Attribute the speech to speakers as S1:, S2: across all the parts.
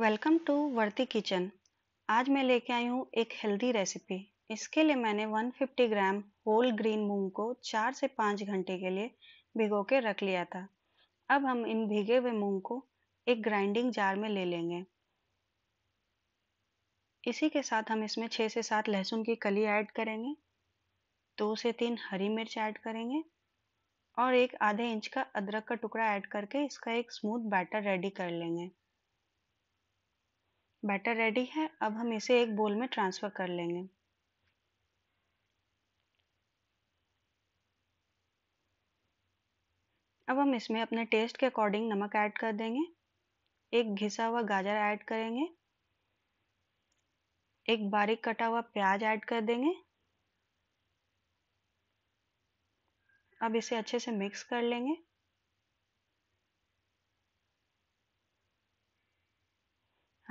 S1: welcome to वर्ती kitchen आज मैं लेके आई हूँ एक हेल्दी रेसिपी इसके लिए मैंने 150 ग्राम होल ग्रीन मूंग को चार से पाँच घंटे के लिए भिगो के रख लिया था अब हम इन भिगे हुए मूंग को एक ग्राइंडिंग जार में ले लेंगे इसी के साथ हम इसमें छः से सात लहसुन की कली ऐड करेंगे दो से तीन हरी मिर्च ऐड करेंगे और एक आधे इंच का अदरक का टुकड़ा ऐड करके इसका एक स्मूथ बैटर रेडी कर लेंगे बैटर रेडी है अब हम इसे एक बोल में ट्रांसफ़र कर लेंगे अब हम इसमें अपने टेस्ट के अकॉर्डिंग नमक ऐड कर देंगे एक घिसा हुआ गाजर ऐड करेंगे एक बारीक कटा हुआ प्याज ऐड कर देंगे अब इसे अच्छे से मिक्स कर लेंगे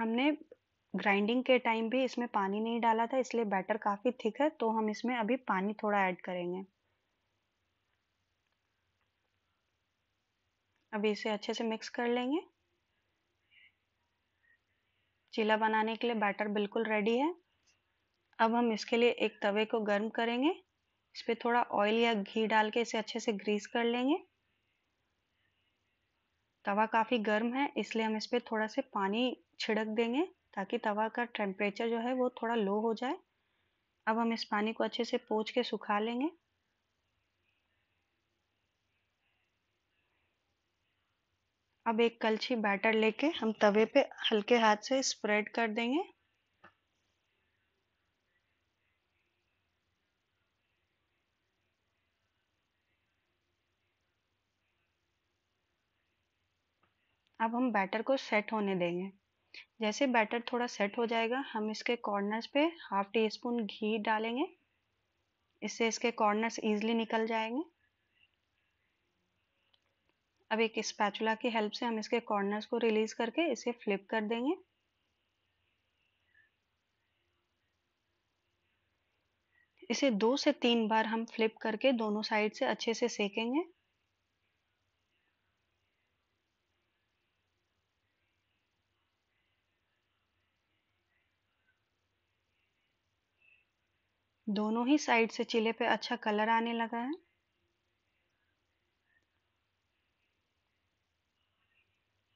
S1: हमने ग्राइंडिंग के टाइम भी इसमें पानी नहीं डाला था इसलिए बैटर काफ़ी थिक है तो हम इसमें अभी पानी थोड़ा ऐड करेंगे अभी इसे अच्छे से मिक्स कर लेंगे चीला बनाने के लिए बैटर बिल्कुल रेडी है अब हम इसके लिए एक तवे को गर्म करेंगे इस पर थोड़ा ऑयल या घी डाल के इसे अच्छे से ग्रीस कर लेंगे तवा काफ़ी गर्म है इसलिए हम इस पर थोड़ा से पानी छिड़क देंगे ताकि तवा का टेम्परेचर जो है वो थोड़ा लो हो जाए अब हम इस पानी को अच्छे से पोच के सुखा लेंगे अब एक कलछी बैटर लेके हम तवे पे हल्के हाथ से स्प्रेड कर देंगे अब हम बैटर को सेट होने देंगे जैसे बैटर थोड़ा सेट हो जाएगा हम इसके कॉर्नर्स पे हाफ टी स्पून घी डालेंगे इससे इसके कॉर्नर्स ईजिली निकल जाएंगे अब एक स्पैचुला की हेल्प से हम इसके कॉर्नर्स को रिलीज करके इसे फ्लिप कर देंगे इसे दो से तीन बार हम फ्लिप करके दोनों साइड से अच्छे से सेकेंगे दोनों ही साइड से चिले पे अच्छा कलर आने लगा है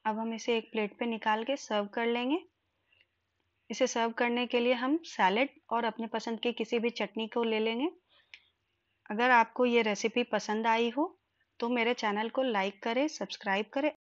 S1: अब हम इसे एक प्लेट पे निकाल के सर्व कर लेंगे इसे सर्व करने के लिए हम सैलेड और अपने पसंद की किसी भी चटनी को ले लेंगे अगर आपको ये रेसिपी पसंद आई हो तो मेरे चैनल को लाइक करें सब्सक्राइब करें